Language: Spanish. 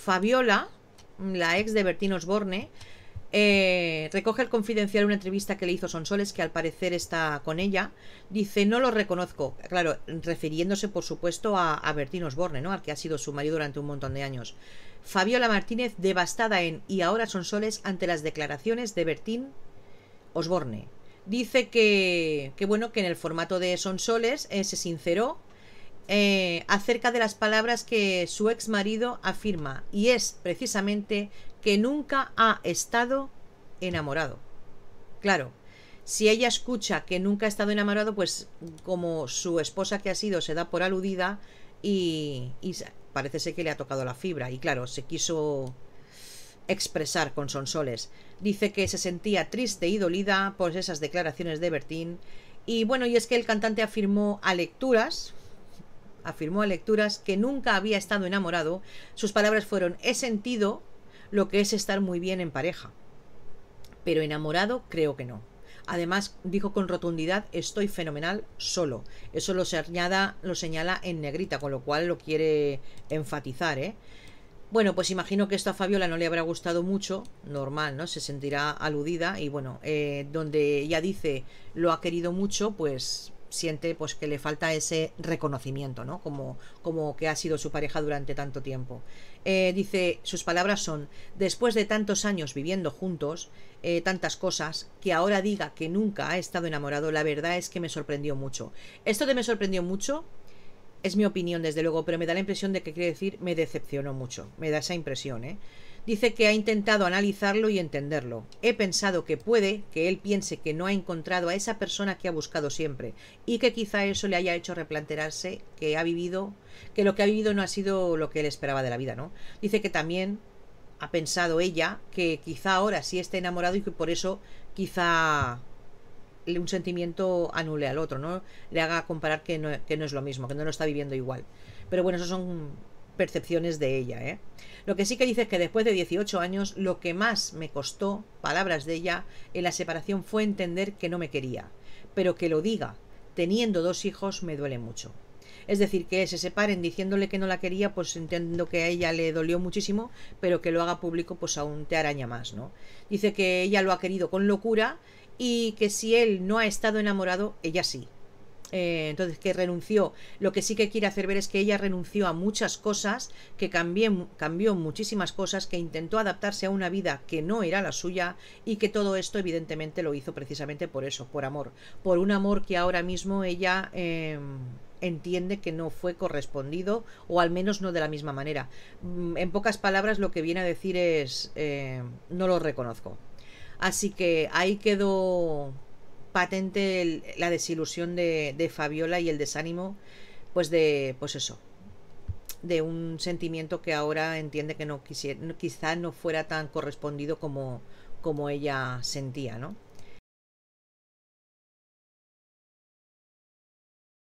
Fabiola, la ex de Bertín Osborne, eh, recoge el confidencial una entrevista que le hizo Sonsoles, que al parecer está con ella. Dice, no lo reconozco. Claro, refiriéndose, por supuesto, a, Bertín Osborne, ¿no? Al que ha sido su marido durante un montón de años. Fabiola Martínez, devastada en Y ahora Sonsoles ante las declaraciones de Bertín Osborne. Dice que, que bueno, que en el formato de Sonsoles eh, se sinceró eh, acerca de las palabras que su ex marido afirma, y es precisamente que nunca ha estado enamorado. Claro, si ella escucha que nunca ha estado enamorado, pues como su esposa que ha sido se da por aludida y, y parece ser que le ha tocado la fibra. Y claro, se quiso expresar con Sonsoles. Dice que se sentía triste y dolida por esas declaraciones de Bertín. Y bueno, y es que el cantante afirmó a lecturas afirmó a lecturas que nunca había estado enamorado, sus palabras fueron he sentido lo que es estar muy bien en pareja, pero enamorado creo que no. Además, dijo con rotundidad, estoy fenomenal solo. Eso lo, señala, lo señala en negrita, con lo cual lo quiere enfatizar, ¿eh? Bueno, pues imagino que esto a Fabiola no le habrá gustado mucho, normal, ¿no? Se sentirá aludida y bueno, eh, donde ella dice lo ha querido mucho, pues siente pues que le falta ese reconocimiento, ¿no? Como, como que ha sido su pareja durante tanto tiempo. Eh, dice, sus palabras son, después de tantos años viviendo juntos, eh, tantas cosas, que ahora diga que nunca ha estado enamorado, la verdad es que me sorprendió mucho. Esto de me sorprendió mucho es mi opinión, desde luego, pero me da la impresión de que quiere decir me decepcionó mucho. Me da esa impresión, ¿eh? Dice que ha intentado analizarlo y entenderlo. He pensado que puede que él piense que no ha encontrado a esa persona que ha buscado siempre y que quizá eso le haya hecho replantearse que ha vivido, que lo que ha vivido no ha sido lo que él esperaba de la vida, ¿no? Dice que también ha pensado ella que quizá ahora sí esté enamorado y que por eso quizá un sentimiento anule al otro, ¿no? Le haga comparar que no, que no es lo mismo, que no lo está viviendo igual. Pero bueno, esos son percepciones de ella. ¿eh? Lo que sí que dice es que después de 18 años, lo que más me costó, palabras de ella, en la separación fue entender que no me quería. Pero que lo diga, teniendo dos hijos, me duele mucho. Es decir, que se separen diciéndole que no la quería, pues entiendo que a ella le dolió muchísimo, pero que lo haga público, pues aún te araña más, ¿no? Dice que ella lo ha querido con locura y que si él no ha estado enamorado, ella sí. Eh, entonces, que renunció. Lo que sí que quiere hacer ver es que ella renunció a muchas cosas, que cambió muchísimas cosas, que intentó adaptarse a una vida que no era la suya y que todo esto evidentemente lo hizo precisamente por eso, por amor. Por un amor que ahora mismo ella... Em, entiende que no fue correspondido o al menos no de la misma manera. Mm, en pocas palabras lo que viene a decir es eh, no lo reconozco. Así que ahí quedó patente la desilusión de, de, Fabiola y el desánimo, pues de, pues eso, de un sentimiento que ahora entiende que no quizá no fuera tan correspondido como, como ella sentía, ¿no?